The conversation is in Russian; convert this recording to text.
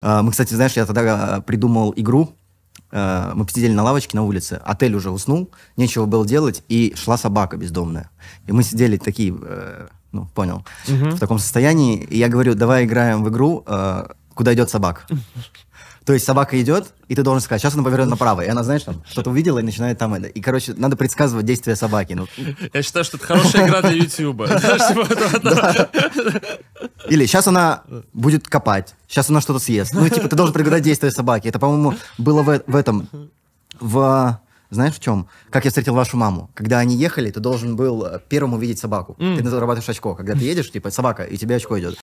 А, мы, кстати, знаешь, я тогда а, придумал игру. А, мы сидели на лавочке на улице, отель уже уснул, нечего было делать, и шла собака бездомная. И мы сидели такие, э, ну, понял, угу. в таком состоянии. И я говорю, давай играем в игру, куда идет собака. То есть собака идет, и ты должен сказать, сейчас она повернет направо. И она, знаешь, там что-то увидела и начинает там это. И, короче, надо предсказывать действия собаки. Ну. Я считаю, что это хорошая игра для Ютьюба. Или сейчас она э. будет копать, сейчас она что-то съест. Ну, типа, ты должен предугадать действия собаки. Это, по-моему, было в, э, в этом, в... Знаешь в чем? Как я встретил вашу маму. Когда они ехали, ты должен был э, первым увидеть собаку. Mm. Ты зарабатываешь очко. Когда ты едешь, типа, собака, и тебе очко идет.